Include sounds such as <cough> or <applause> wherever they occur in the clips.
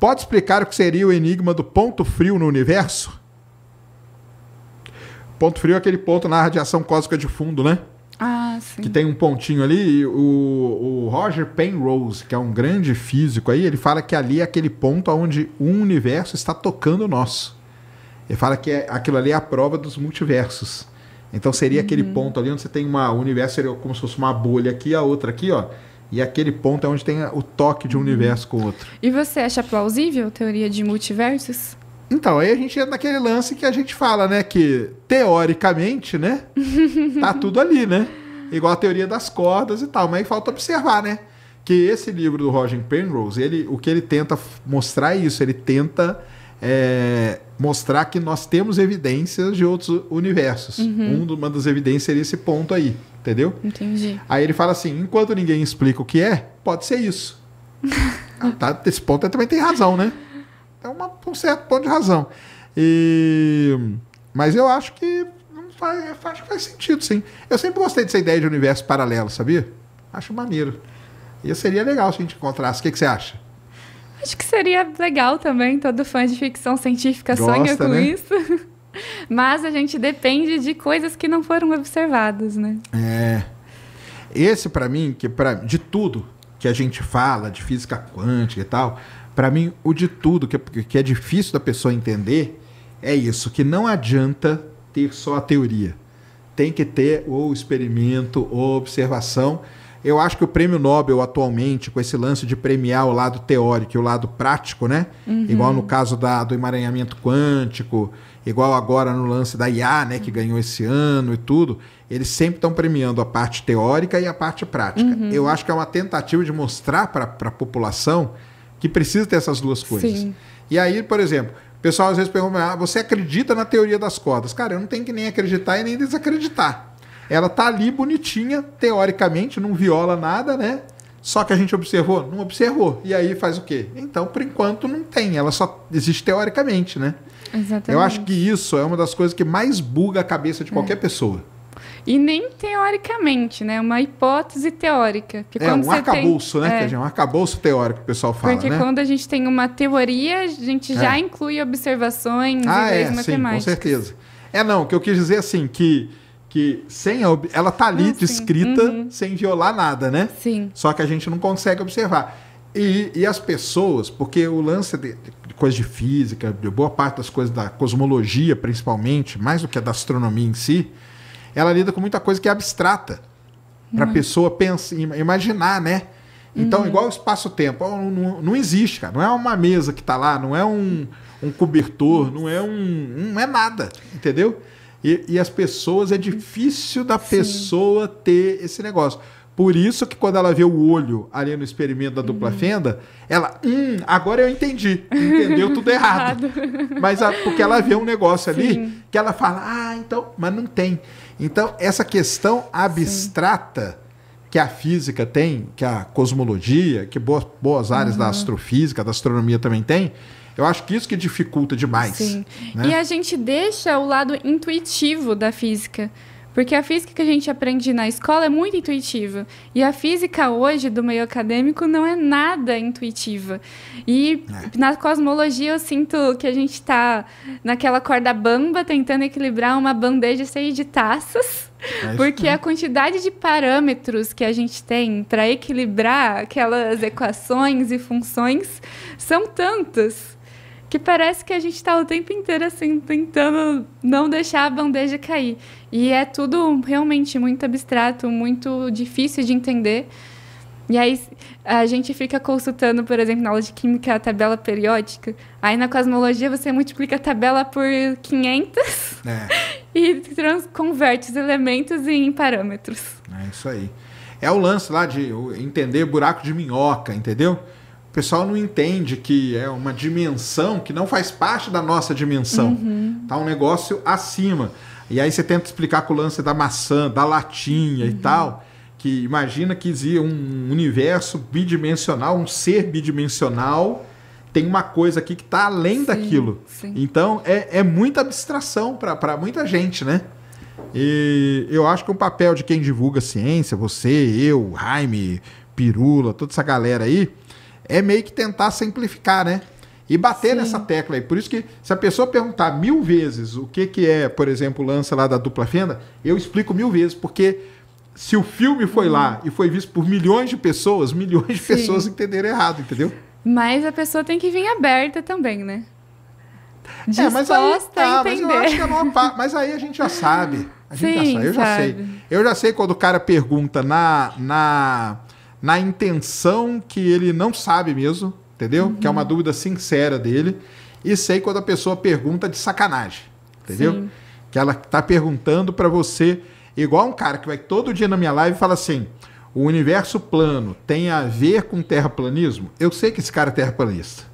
Pode explicar o que seria o enigma do ponto frio no universo? Ponto frio é aquele ponto na radiação cósmica de fundo, né? Ah, sim. Que tem um pontinho ali. O, o Roger Penrose, que é um grande físico aí, ele fala que ali é aquele ponto onde o universo está tocando o nosso. Ele fala que é, aquilo ali é a prova dos multiversos. Então seria uhum. aquele ponto ali onde você tem uma, o universo seria como se fosse uma bolha aqui, a outra aqui, ó. E aquele ponto é onde tem o toque de um uhum. universo com o outro. E você acha plausível a teoria de multiversos? Então, aí a gente entra naquele lance que a gente fala, né? Que teoricamente, né? <laughs> tá tudo ali, né? Igual a teoria das cordas e tal. Mas aí falta observar, né? Que esse livro do Roger Penrose, ele, o que ele tenta mostrar é isso. Ele tenta é, mostrar que nós temos evidências de outros universos. Uhum. uma das evidências seria esse ponto aí, entendeu? Entendi. Aí ele fala assim: enquanto ninguém explica o que é, pode ser isso. <laughs> Ah, tá, esse ponto também tem razão, né? É uma, um certo ponto de razão. E, mas eu acho que faz, acho que faz sentido, sim. Eu sempre gostei dessa ideia de universo paralelo, sabia? Acho maneiro. E seria legal se a gente encontrasse. O que, que você acha? Acho que seria legal também, todo fã de ficção científica Gosta, sonha com né? isso. <laughs> Mas a gente depende de coisas que não foram observadas, né? É. Esse para mim, que para de tudo que a gente fala de física quântica e tal, para mim o de tudo que, que é difícil da pessoa entender é isso, que não adianta ter só a teoria. Tem que ter ou experimento ou observação eu acho que o prêmio Nobel atualmente, com esse lance de premiar o lado teórico e o lado prático, né? Uhum. Igual no caso da, do emaranhamento quântico, igual agora no lance da IA, né? Que ganhou esse ano e tudo. Eles sempre estão premiando a parte teórica e a parte prática. Uhum. Eu acho que é uma tentativa de mostrar para a população que precisa ter essas duas coisas. Sim. E aí, por exemplo, o pessoal às vezes pergunta: ah, você acredita na teoria das cordas? Cara, eu não tenho que nem acreditar e nem desacreditar. Ela tá ali bonitinha, teoricamente, não viola nada, né? Só que a gente observou? Não observou. E aí faz o quê? Então, por enquanto, não tem. Ela só existe teoricamente, né? Exatamente. Eu acho que isso é uma das coisas que mais buga a cabeça de é. qualquer é. pessoa. E nem teoricamente, né? Uma hipótese teórica. Que é, um arcabouço, tem... né? É. um arcabouço teórico que o pessoal fala, Porque né? quando a gente tem uma teoria, a gente é. já inclui observações ah, e é, matemáticas. Sim, com certeza. É, não, o que eu quis dizer é assim, que que sem a, ela tá ali ah, descrita uhum. sem violar nada, né? Sim. Só que a gente não consegue observar. E, e as pessoas, porque o lance de, de coisas de física, de boa parte das coisas da cosmologia, principalmente, mais do que a da astronomia em si, ela lida com muita coisa que é abstrata. Para a uhum. pessoa pensar, imaginar, né? Então, uhum. igual o espaço-tempo, não, não, não, existe, cara. Não é uma mesa que está lá, não é um, um cobertor, não é um. não é nada, entendeu? E, e as pessoas, é difícil da Sim. pessoa ter esse negócio. Por isso que quando ela vê o olho ali no experimento da dupla uhum. fenda, ela, hum, agora eu entendi. Entendeu tudo errado. <laughs> mas a, porque ela vê um negócio Sim. ali que ela fala, ah, então, mas não tem. Então, essa questão abstrata Sim. que a física tem, que a cosmologia, que boas, boas áreas uhum. da astrofísica, da astronomia também tem, eu acho que isso que dificulta demais. Sim. Né? E a gente deixa o lado intuitivo da física. Porque a física que a gente aprende na escola é muito intuitiva. E a física hoje, do meio acadêmico, não é nada intuitiva. E é. na cosmologia eu sinto que a gente está naquela corda bamba tentando equilibrar uma bandeja cheia de taças. É porque a quantidade de parâmetros que a gente tem para equilibrar aquelas equações e funções são tantas que parece que a gente está o tempo inteiro assim tentando não deixar a bandeja cair. E é tudo realmente muito abstrato, muito difícil de entender. E aí a gente fica consultando, por exemplo, na aula de química, a tabela periódica. Aí na cosmologia você multiplica a tabela por 500 é. <laughs> e converte os elementos em parâmetros. É isso aí. É o lance lá de entender buraco de minhoca, entendeu? pessoal não entende que é uma dimensão que não faz parte da nossa dimensão. Uhum. Tá um negócio acima. E aí você tenta explicar com o lance da maçã, da latinha uhum. e tal, que imagina que existe um universo bidimensional, um ser bidimensional tem uma coisa aqui que está além sim, daquilo. Sim. Então é, é muita abstração para muita gente, né? E eu acho que o papel de quem divulga ciência, você, eu, Jaime, Pirula, toda essa galera aí, é meio que tentar simplificar, né? E bater Sim. nessa tecla aí. Por isso que, se a pessoa perguntar mil vezes o que, que é, por exemplo, o lance lá da dupla fenda, eu explico mil vezes, porque se o filme foi hum. lá uhum. e foi visto por milhões de pessoas, milhões de Sim. pessoas entenderam errado, entendeu? Mas a pessoa tem que vir aberta também, né? Disposta é, mas aí, tá, Mas, eu acho que eu é não, <laughs> mas aí a gente já sabe. A gente Sim, já sabe, eu já sabe. sei. Eu já sei quando o cara pergunta na, na na intenção que ele não sabe mesmo, entendeu? Uhum. Que é uma uhum. dúvida sincera dele. E sei quando a pessoa pergunta de sacanagem, entendeu? Sim. Que ela tá perguntando para você, igual um cara que vai todo dia na minha live e fala assim: o universo plano tem a ver com terraplanismo? Eu sei que esse cara é terraplanista,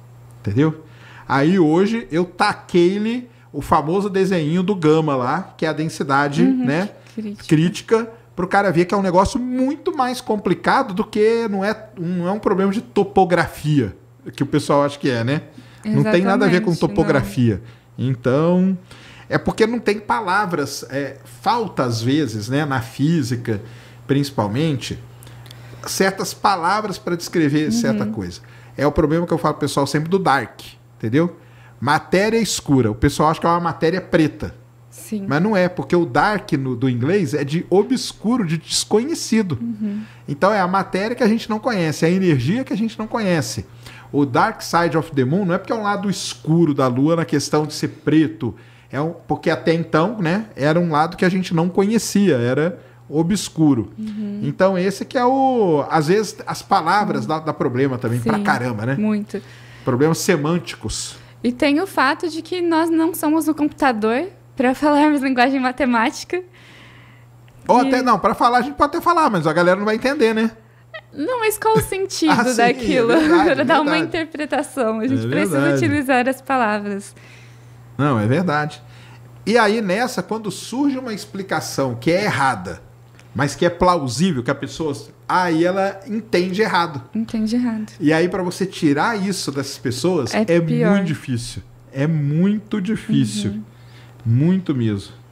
entendeu? Aí hoje eu taquei-lhe o famoso desenho do Gama lá, que é a densidade, uhum. né? Crítica. crítica para o cara ver que é um negócio muito mais complicado do que não é, não é um problema de topografia, que o pessoal acha que é, né? Exatamente, não tem nada a ver com topografia. Não. Então, é porque não tem palavras, é, falta às vezes, né, na física, principalmente, certas palavras para descrever uhum. certa coisa. É o problema que eu falo pro pessoal sempre do dark, entendeu? Matéria escura. O pessoal acha que é uma matéria preta. Sim. Mas não é, porque o dark no, do inglês é de obscuro, de desconhecido. Uhum. Então é a matéria que a gente não conhece, é a energia que a gente não conhece. O Dark Side of the Moon não é porque é um lado escuro da Lua na questão de ser preto, é um, porque até então, né, era um lado que a gente não conhecia, era obscuro. Uhum. Então esse que é o, às vezes as palavras uhum. dá, dá, problema também Sim, pra caramba, né? Muito. Problemas semânticos. E tem o fato de que nós não somos o computador para falarmos linguagem matemática. Ou e... até não, para falar a gente pode até falar, mas a galera não vai entender, né? Não, mas qual o <laughs> sentido ah, é daquilo? <laughs> É para dar uma interpretação. A gente é precisa utilizar as palavras. Não, é verdade. E aí, nessa, quando surge uma explicação que é errada, mas que é plausível, que a pessoa. Aí ela entende errado. Entende errado. E aí, para você tirar isso dessas pessoas, é, é muito difícil. É muito difícil. Uhum. Muito mesmo.